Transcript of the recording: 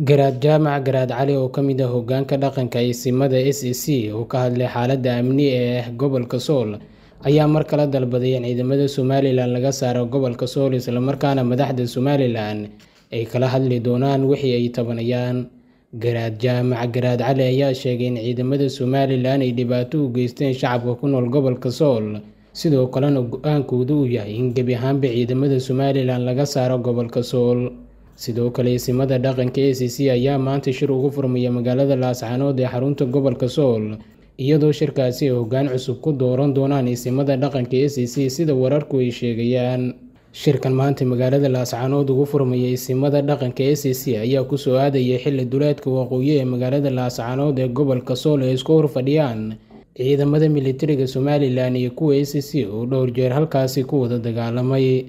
garaad jaamac garaad cali oo ka mid ah hogaanka dhaqanka iyo simada s e c oo ka hadlay xaaladda amni ee ah gobolka sool ayaa mar kale dalbaday in ciidamada somalilan laga saaro gobolka sool islamarkaana madaxda somalilan ay kala hadli doonaan wixii ay tabanayaan garaad jaamac garaad cali ayaa sheegay in ciidamada somalilan ay dhibaato u geysteen shacabka ku nool gobolka sool sidoo kalena go-aankooda u yahay in gebi ahaanba ciidamada somalilan laga saaro gobolka sool sidoo kale isimada dhaqanka a c c ayaa maanta shir ugu furmaya magaalada laascaanood ee xarunta gobolka sool iyadoo shirkaasi ay hoggaan cusub ku dooran doonaan isimada dhaqanka a c c sida wararku ay sheegayaan shirkan maanta magaalada laascaanood ugu furmaya isimada dhaqanka a c c ayaa kusoo aadaya xilli duleedka waqooyi ee magaalada laascaanood ee gobolka sool ay isku horfadhiyaan ciidamada militariga somalilan iyo kuwa a c c oo dhowr jeer halkaasi ku wada dagaalamay